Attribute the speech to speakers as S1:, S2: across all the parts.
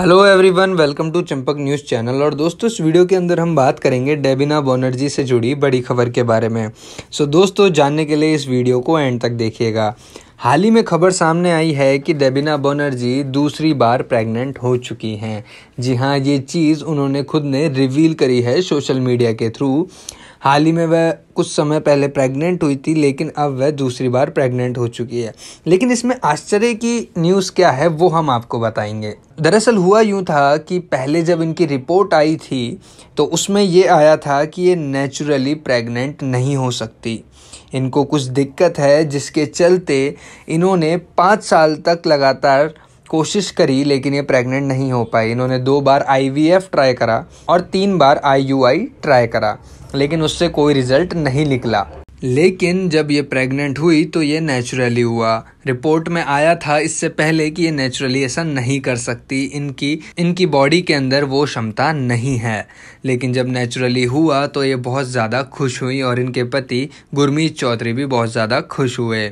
S1: hello everyone welcome to Champak news channel और दोस्तों इस वीडियो के अंदर हम बात करेंगे डेबिना बोनर्जी से जुड़ी बड़ी खबर के बारे में सो so, दोस्तों जानने के लिए इस वीडियो को एंड तक देखिएगा हाल ही में खबर सामने आई है कि डेबिना बोनर्जी दूसरी बार प्रेग्नेंट हो चुकी हैं जी हाँ ये चीज़ उन्होंने खुद ने रिवील करी है सोशल मीडिया के थ्रू हाल ही में वह कुछ समय पहले प्रेग्नेंट हुई थी लेकिन अब वह दूसरी बार प्रेग्नेंट हो चुकी है लेकिन इसमें आश्चर्य की न्यूज़ क्या है वो हम आपको बताएंगे दरअसल हुआ यूँ था कि पहले जब इनकी रिपोर्ट आई थी तो उसमें ये आया था कि ये नेचुरली प्रेग्नेंट नहीं हो सकती इनको कुछ दिक्कत है जिसके चलते इन्होंने पाँच साल तक लगातार कोशिश करी लेकिन ये प्रेग्नेंट नहीं हो पाई इन्होंने दो बार आईवीएफ ट्राई करा और तीन बार आईयूआई ट्राई करा लेकिन उससे कोई रिजल्ट नहीं निकला लेकिन जब ये प्रेग्नेंट हुई तो ये नेचुरली हुआ रिपोर्ट में आया था इससे पहले कि ये नेचुरली ऐसा नहीं कर सकती इनकी इनकी बॉडी के अंदर वो क्षमता नहीं है लेकिन जब नेचुरली हुआ तो ये बहुत ज़्यादा खुश हुई और इनके पति गुरमीत चौधरी भी बहुत ज़्यादा खुश हुए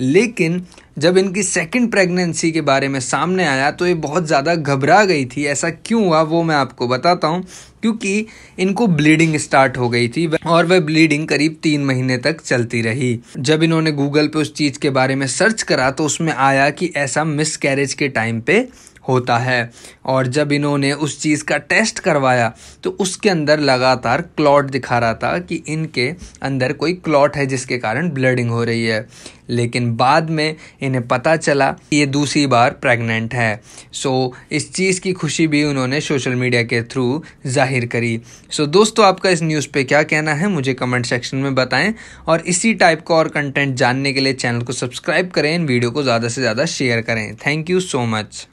S1: लेकिन जब इनकी सेकंड प्रेगनेंसी के बारे में सामने आया तो ये बहुत ज़्यादा घबरा गई थी ऐसा क्यों हुआ वो मैं आपको बताता हूँ क्योंकि इनको ब्लीडिंग स्टार्ट हो गई थी और वह ब्लीडिंग करीब तीन महीने तक चलती रही जब इन्होंने गूगल पे उस चीज़ के बारे में सर्च करा तो उसमें आया कि ऐसा मिस कैरेज के टाइम पे होता है और जब इन्होंने उस चीज़ का टेस्ट करवाया तो उसके अंदर लगातार क्लॉट दिखा रहा था कि इनके अंदर कोई क्लॉट है जिसके कारण ब्लडिंग हो रही है लेकिन बाद में इन्हें पता चला कि ये दूसरी बार प्रेग्नेंट है सो इस चीज़ की खुशी भी उन्होंने सोशल मीडिया के थ्रू जाहिर करी सो दोस्तों आपका इस न्यूज़ पे क्या कहना है मुझे कमेंट सेक्शन में बताएं और इसी टाइप का और कंटेंट जानने के लिए चैनल को सब्सक्राइब करें वीडियो को ज़्यादा से ज़्यादा शेयर करें थैंक यू सो मच